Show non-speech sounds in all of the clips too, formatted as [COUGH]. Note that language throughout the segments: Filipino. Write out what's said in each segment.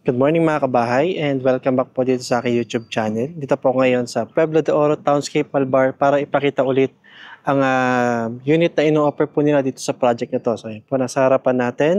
Good morning mga kabahay and welcome back po dito sa aking YouTube channel. Dito po ngayon sa Pueblo de Oro Townscape Malbar para ipakita ulit ang uh, unit na ino-offer po nila dito sa project na to. So yun po, nasa harapan natin.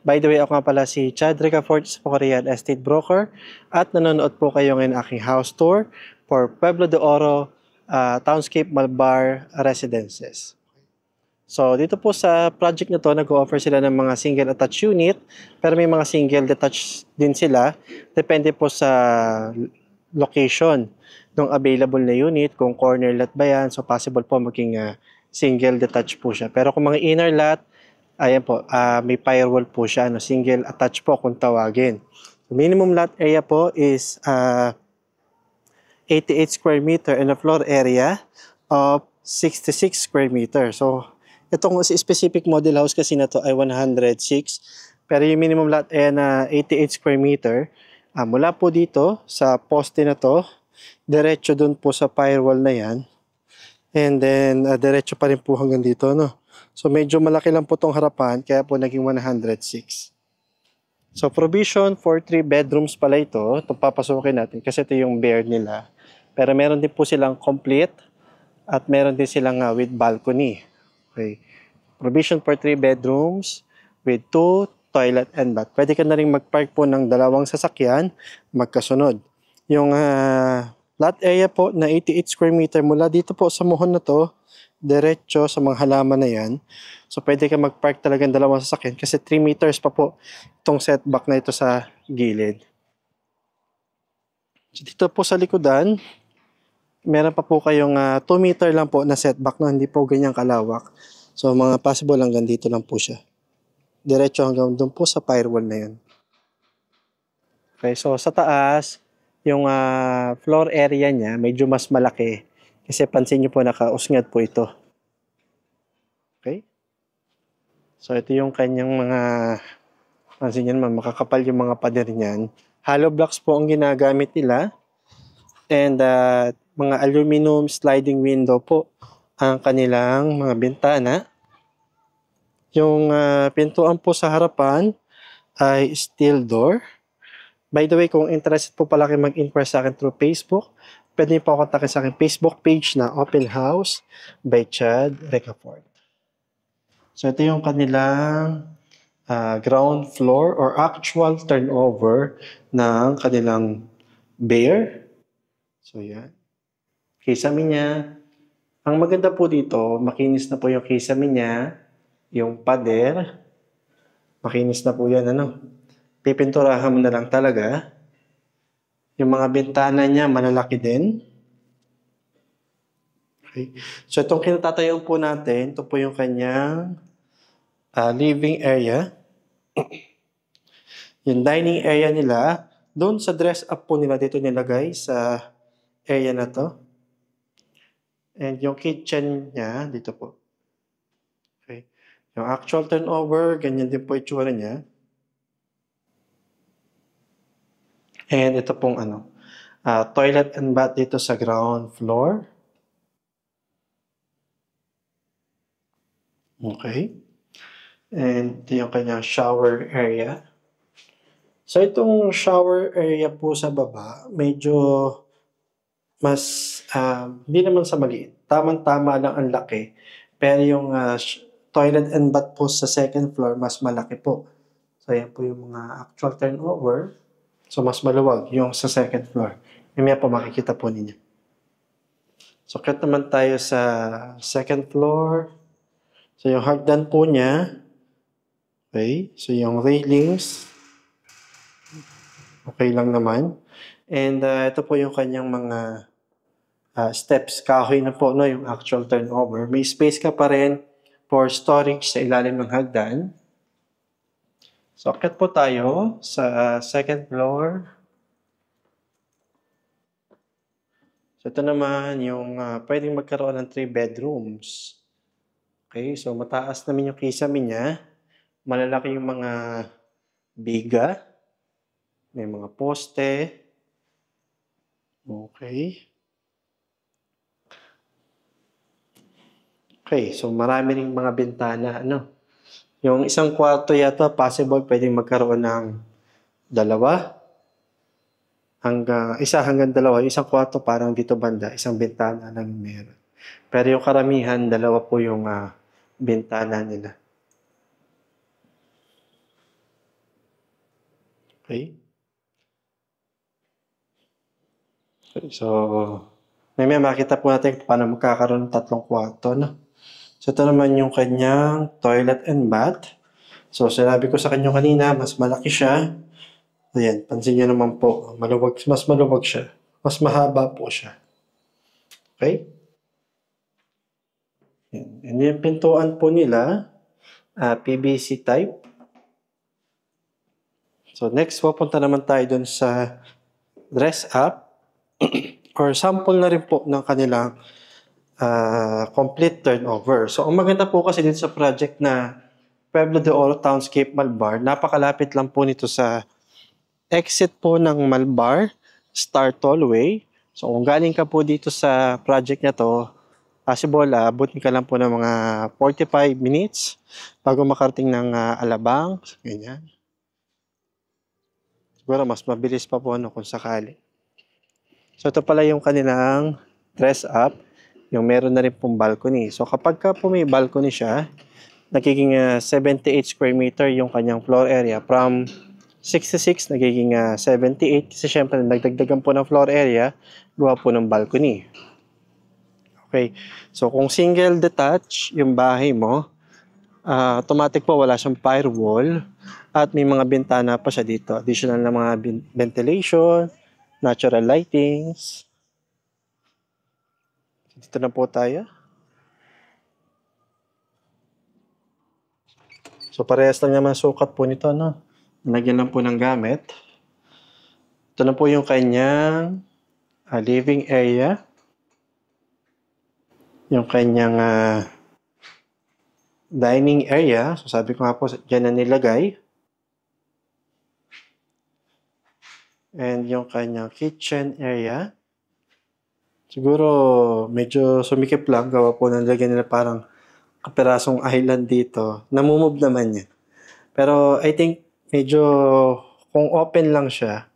By the way, ako nga pala si Chad Rica Fortes po real estate broker at nanonood po kayo ngayon aking house tour for Pueblo de Oro uh, Townscape Malbar Residences. So, dito po sa project na to, nag-offer sila ng mga single attached unit, pero may mga single detached din sila. Depende po sa location ng available na unit, kung corner lot ba yan. So, possible po maging uh, single detached po siya. Pero kung mga inner lot, ayan po, uh, may firewall po siya, ano, single attached po kung tawagin. So, minimum lot area po is uh, ah, 88 square meter and a floor area of 66 square meter. So, Itong specific model house kasi na to ay 106. Pero yung minimum lot ay na 88 square meter. Ah, mula po dito sa poste na to, diretso doon po sa firewall na yan. And then, uh, diretso pa rin po hanggang dito, no? So, medyo malaki lang po tong harapan, kaya po naging 106. So, provision for 3 bedrooms pala ito. Itong papasukin natin kasi ito yung bare nila. Pero meron din po silang complete at meron din silang uh, with balcony. Okay provision for 3 bedrooms with 2 toilet and bath. Pwede ka na rin mag-park po ng dalawang sasakyan magkasunod. Yung uh, lot area po na 88 square meter mula dito po sa muhon na to, diretso sa mga halaman na yan. So pwede ka mag-park talagang dalawang sasakyan kasi 3 meters pa po itong setback na ito sa gilid. So dito po sa likodan, meron pa po kayong uh, ah, 2 meter lang po na setback na no? hindi po ganyang kalawak. So mga possible hanggang dito lang po siya. Diretso hanggang doon po sa firewall na yun. Okay, so sa taas, yung uh, floor area niya medyo mas malaki. Kasi pansin niyo po nakausngad po ito. Okay? So ito yung kanyang mga, pansin niyo naman, makakapal yung mga pader niyan. Hollow blocks po ang ginagamit nila. And uh, mga aluminum sliding window po ang kanilang mga bintana. Yung uh, pintuan po sa harapan ay steel door. By the way, kung interested po pala kayo mag-inquire sa akin through Facebook, pwede niyo po kontakin sa akin Facebook page na Open House by Chad Recafort. So ito yung kanilang uh, ground floor or actual turnover ng kanilang bear. So yan. Kaysa minya. Ang maganda po dito, makinis na po yung kisame niya, yung pader. Makinis na po yan, ano. Pipinturahan mo na lang talaga. Yung mga bintana niya, malalaki din. Okay. So, itong kinatatayong po natin, ito po yung kanyang uh, living area. [CLEARS THROAT] yung dining area nila, doon sa dress up po nila, dito nilagay sa area na to. And yung kitchen niya, dito po. Okay. Yung actual turnover, ganyan din po itsura niya. And ito pong ano, uh, toilet and bath dito sa ground floor. Okay. And yung kanya shower area. So itong shower area po sa baba, medyo mas, uh, hindi naman sa maliit. Tamang-tama lang ang laki. Pero yung uh, toilet and bath po sa second floor, mas malaki po. So, yan po yung mga actual turnover. So, mas maluwag yung sa second floor. Mamaya po makikita po ninyo. So, cut naman tayo sa second floor. So, yung hardan po niya. Okay. So, yung railings. Okay lang naman. And uh, ito po yung kanyang mga uh, steps, kahoy na po no, yung actual turnover. May space ka pa rin for storage sa ilalim ng hagdan. So, akit po tayo sa uh, second floor. So, ito naman yung uh, pwedeng magkaroon ng 3 bedrooms. Okay, so mataas namin yung kisame niya. Malalaki yung mga biga. May mga poste. Okay. Okay, so marami rin mga bintana. Ano? Yung isang kwarto yata, possible pwedeng magkaroon ng dalawa hanggang, isa hanggang dalawa. Yung isang kwarto parang dito banda, isang bintana lang meron. Pero yung karamihan, dalawa po yung uh, bintana nila. Okay? okay so, may makita po natin paano magkakaroon ng tatlong kwarto, no? So, ito naman yung kanyang toilet and bath. So, sinabi ko sa kanya kanina, mas malaki siya. Ayan, pansin niyo naman po, maluwag, mas maluwag siya. Mas mahaba po siya. Okay? Ayan. And yung pintuan po nila, uh, ah, PVC type. So, next, pupunta naman tayo dun sa dress up [CLEARS THROAT] or sample na rin po ng kanilang uh, complete turnover. So, ang maganda po kasi dito sa project na Pueblo de Oro Townscape Malbar, napakalapit lang po nito sa exit po ng Malbar, Star Tollway. So, kung galing ka po dito sa project na to, possible, abutin ah, uh, ka lang po ng mga 45 minutes bago makarating ng uh, Alabang, ganyan. Siguro mas mabilis pa po ano kung sakali. So, ito pala yung kanilang dress up yung meron na rin pong balcony. So kapag ka po may balcony siya, nagiging uh, ah, 78 square meter yung kanyang floor area from 66 nagiging uh, ah, 78 kasi syempre nagdagdagan po ng floor area gawa po ng balcony. Okay. So kung single detached yung bahay mo, uh, automatic po wala siyang firewall at may mga bintana pa siya dito. Additional na mga ventilation, natural lightings, dito na po tayo. So, parehas lang naman sukat po nito, no? Nalagyan lang po ng gamit. Ito na po yung kanyang uh, living area. Yung kanyang uh, dining area. So, sabi ko nga po, dyan na nilagay. And yung kanyang kitchen area. Siguro, medyo sumikip lang. Gawa po, nalagyan nila parang kaperasong island dito. Namumove naman yan. Pero I think medyo kung open lang siya,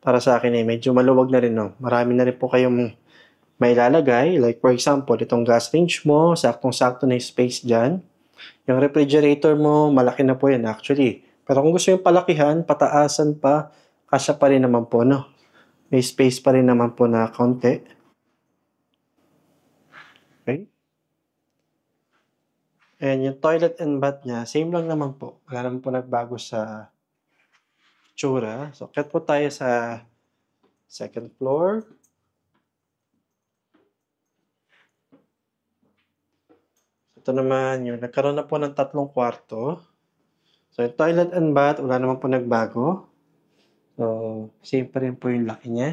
para sa akin eh, medyo maluwag na rin. No? Marami na rin po kayong may lalagay. Like for example, itong gas range mo, saktong-sakto na yung space dyan. Yung refrigerator mo, malaki na po yan actually. Pero kung gusto yung palakihan, pataasan pa, kasya pa rin naman po, no? May space pa rin naman po na konti. Okay. And yung toilet and bath niya, same lang naman po. Wala naman po nagbago sa tsura. So, cut po tayo sa second floor. Ito naman yung nagkaroon na po ng tatlong kwarto. So, yung toilet and bath, wala naman po nagbago. So, same pa rin po yung laki niya.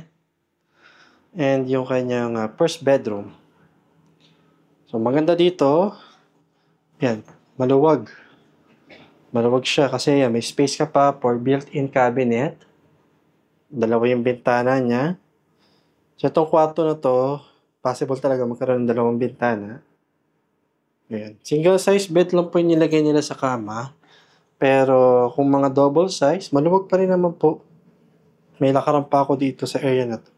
And yung kanyang uh, first bedroom. So, maganda dito. Yan, maluwag. Maluwag siya kasi yan, ah, may space ka pa for built-in cabinet. Dalawa yung bintana niya. So, itong kwarto na to, possible talaga magkaroon ng dalawang bintana. Ayan. Single size bed lang po yung nilagay nila sa kama. Pero kung mga double size, maluwag pa rin naman po. May lakaran pa ako dito sa area na to.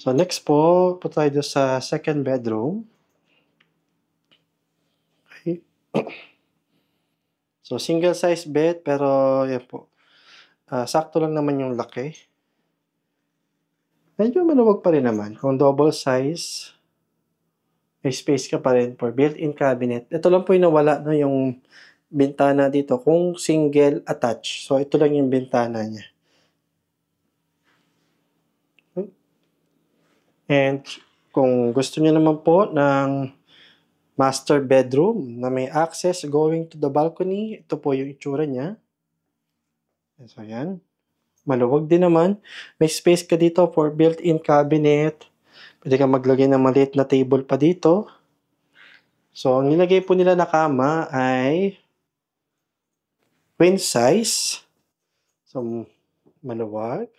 So next po, po tayo sa second bedroom. Okay. [CLEARS THROAT] So single size bed pero yan po. Uh, sakto lang naman yung laki. Medyo maluwag pa rin naman. Kung double size, may space ka pa rin for built-in cabinet. Ito lang po yung nawala, no, yung bintana dito kung single attach. So, ito lang yung bintana niya. And kung gusto niyo naman po ng master bedroom na may access going to the balcony, ito po yung itsura niya. So, yan. Maluwag din naman. May space ka dito for built-in cabinet. Pwede kang maglagay ng maliit na table pa dito. So, ang nilagay po nila na kama ay twin size. So, maluwag.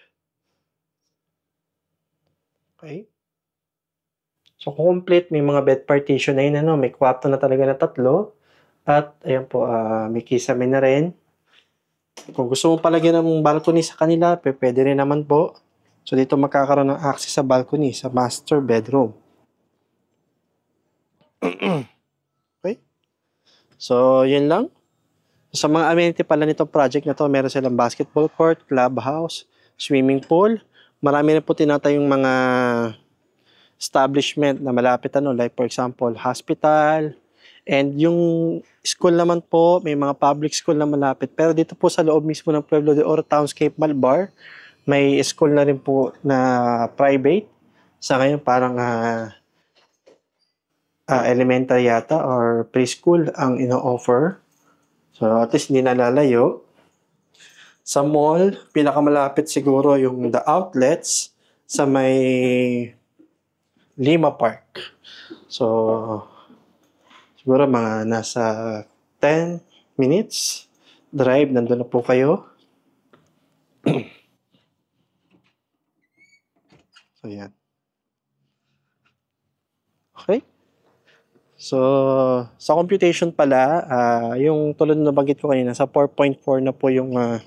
Okay. So, complete. May mga bed partition na yun. Ano, may kwarto na talaga na tatlo. At, ayan po, uh, may kisame na rin. Kung gusto mo palagyan ng balcony sa kanila, pwede rin naman po. So, dito makakaroon ng access sa balcony, sa master bedroom. [CLEARS THROAT] okay? So, yun lang. Sa mga amenity pala nitong project na to, meron silang basketball court, clubhouse, swimming pool. Marami na po tinatayong mga establishment na malapit ano, like for example, hospital, And yung school naman po, may mga public school na malapit. Pero dito po sa loob mismo ng Pueblo de Oro Townscape Malbar, may school na rin po na private. Sa ngayon parang uh, uh, elementary yata or preschool ang ino-offer. So, at least hindi nalalayo. Sa mall, pinakamalapit siguro yung the outlets sa may Lima Park. So, siguro mga nasa 10 minutes drive, nandun na po kayo. [CLEARS THROAT] so, yan. Okay. So, sa computation pala, uh, yung tulad na nabanggit ko kanina, sa 4.4 na po yung uh,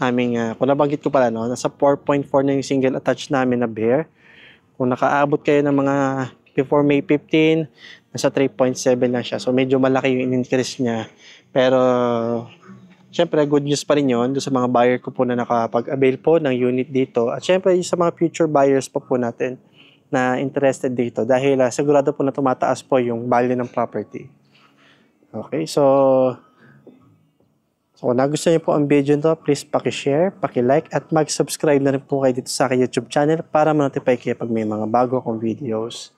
aming, uh, kung nabanggit ko pala, no, nasa 4.4 na yung single attach namin na bear. Kung nakaabot kayo ng mga before May 15, nasa 3.7 na siya. So, medyo malaki yung in-increase niya. Pero, syempre, good news pa rin yun sa mga buyer ko po na nakapag-avail po ng unit dito. At syempre, sa mga future buyers po po natin na interested dito dahil uh, sigurado po na tumataas po yung value ng property. Okay, so So kung nagustuhan niyo po ang video nito, please paki-share, paki-like at mag-subscribe na rin po kayo dito sa aking YouTube channel para ma-notify kayo pag may mga bago akong videos.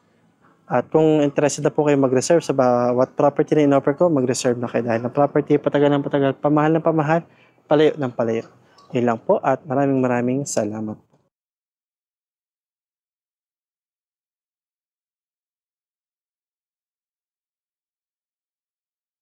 At kung interested na po kayo mag-reserve sa what property na in-offer ko, mag-reserve na kayo dahil ang property patagal ng patagal, pamahal ng pamahal, palayo ng palayo. Yun lang po at maraming maraming salamat.